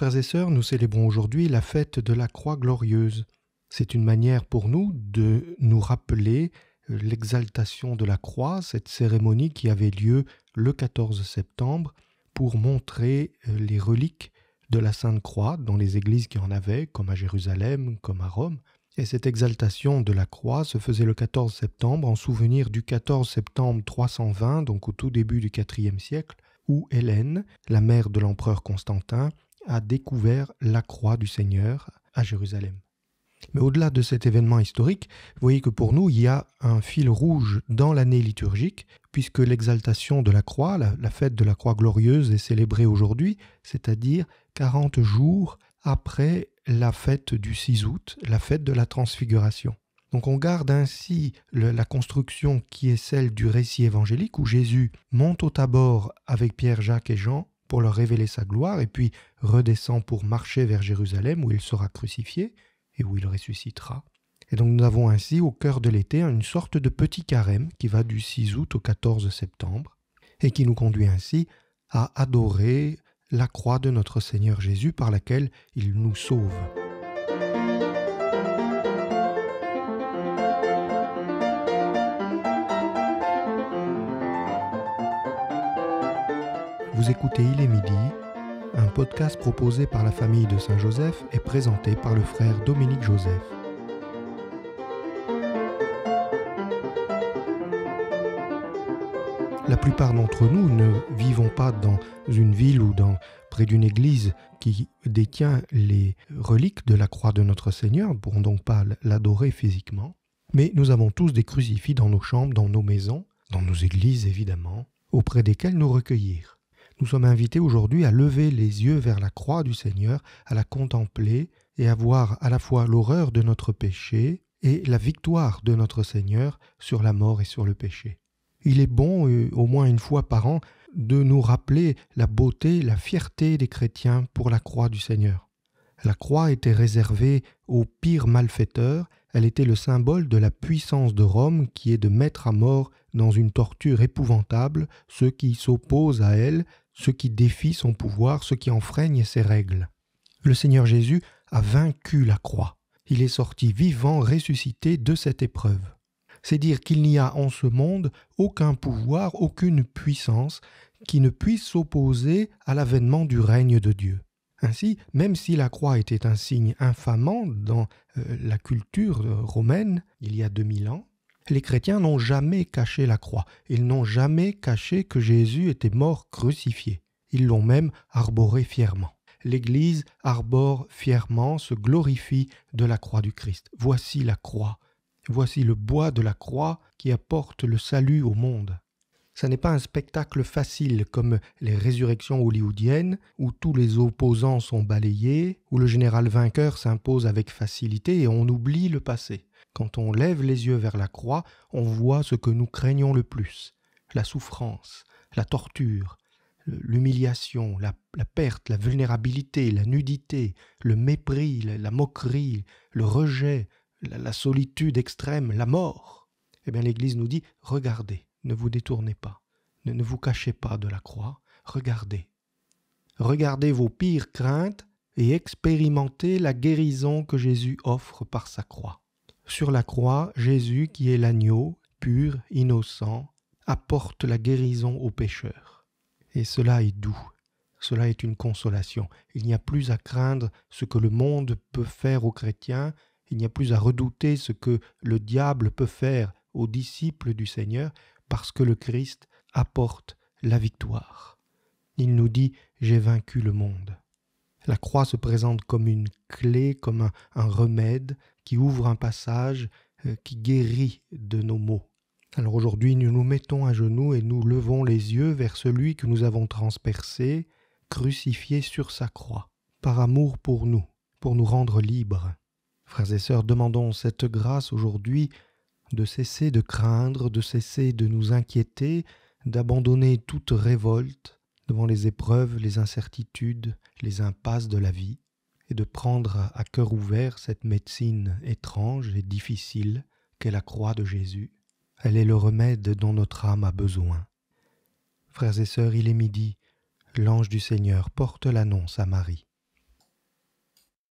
Frères et sœurs, nous célébrons aujourd'hui la fête de la Croix glorieuse. C'est une manière pour nous de nous rappeler euh, l'exaltation de la croix, cette cérémonie qui avait lieu le 14 septembre pour montrer euh, les reliques de la Sainte Croix dans les églises qui en avaient, comme à Jérusalem, comme à Rome. Et cette exaltation de la croix se faisait le 14 septembre en souvenir du 14 septembre 320, donc au tout début du IVe siècle, où Hélène, la mère de l'empereur Constantin, a découvert la croix du Seigneur à Jérusalem. Mais au-delà de cet événement historique, vous voyez que pour nous, il y a un fil rouge dans l'année liturgique, puisque l'exaltation de la croix, la, fête de la croix glorieuse est célébrée aujourd'hui, c'est-à-dire 40 jours après la fête du 6 août, la fête de la transfiguration. Donc on garde ainsi la construction qui est celle du récit évangélique où Jésus monte au tabor avec Pierre, Jacques et Jean, pour leur révéler sa gloire, et puis redescend pour marcher vers Jérusalem où il sera crucifié et où il ressuscitera. Et donc nous avons ainsi au cœur de l'été une sorte de petit carême qui va du 6 août au 14 septembre, et qui nous conduit ainsi à adorer la croix de notre Seigneur Jésus par laquelle il nous sauve. Vous écoutez Il est midi, un podcast proposé par la famille de Saint-Joseph et présenté par le frère Dominique Joseph. La plupart d'entre nous ne vivons pas dans une ville ou dans près d'une église qui détient les reliques de la croix de notre Seigneur, ne donc pas l'adorer physiquement. Mais nous avons tous des crucifix dans nos chambres, dans nos maisons, dans nos églises évidemment, auprès desquels nous recueillir. Nous sommes invités aujourd'hui à lever les yeux vers la croix du Seigneur, à la contempler et à voir à la fois l'horreur de notre péché et la victoire de notre Seigneur sur la mort et sur le péché. Il est bon, euh, au moins une fois par an, de nous rappeler la beauté, la fierté des chrétiens pour la croix du Seigneur. La croix était réservée aux pires malfaiteurs, elle était le symbole de la puissance de Rome qui est de mettre à mort dans une torture épouvantable ceux qui s'opposent à elle ceux qui défie son pouvoir, ce qui enfreignent ses règles. Le Seigneur Jésus a vaincu la croix. Il est sorti vivant, ressuscité de cette épreuve. C'est dire qu'il n'y a en ce monde aucun pouvoir, aucune puissance qui ne puisse s'opposer à l'avènement du règne de Dieu. Ainsi, même si la croix était un signe infamant dans euh, la culture euh, romaine il y a 2000 ans, les chrétiens n'ont jamais caché la croix, ils n'ont jamais caché que Jésus était mort crucifié, ils l'ont même arboré fièrement. L'Église arbore fièrement, se glorifie de la croix du Christ. Voici la croix, voici le bois de la croix qui apporte le salut au monde. Ce n'est pas un spectacle facile comme les résurrections hollywoodiennes, où tous les opposants sont balayés, où le général vainqueur s'impose avec facilité et on oublie le passé. Quand on lève les yeux vers la croix, on voit ce que nous craignons le plus, la souffrance, la torture, l'humiliation, la, perte, la vulnérabilité, la nudité, le mépris, la, moquerie, le rejet, la, solitude extrême, la mort. Eh bien l'Église nous dit, regardez, ne vous détournez pas, ne vous cachez pas de la croix, regardez. Regardez vos pires craintes et expérimentez la guérison que Jésus offre par sa croix. Sur la croix, Jésus, qui est l'agneau, pur, innocent, apporte la guérison aux pécheurs. Et cela est doux, cela est une consolation. Il n'y a plus à craindre ce que le monde peut faire aux chrétiens, il n'y a plus à redouter ce que le diable peut faire aux disciples du Seigneur, parce que le Christ apporte la victoire. Il nous dit J'ai vaincu le monde. La croix se présente comme une clé, comme un, un remède qui ouvre un passage, euh, qui guérit de nos maux. Alors aujourd'hui, nous nous mettons à genoux et nous levons les yeux vers celui que nous avons transpercé, crucifié sur sa croix, par amour pour nous, pour nous rendre libres. Frères et sœurs, demandons cette grâce aujourd'hui de cesser de craindre, de cesser de nous inquiéter, d'abandonner toute révolte devant les épreuves, les incertitudes, les impasses de la vie de prendre à cœur ouvert cette médecine étrange et difficile qu'est la croix de Jésus. Elle est le remède dont notre âme a besoin. Frères et sœurs, il est midi, l'ange du Seigneur porte l'annonce à Marie.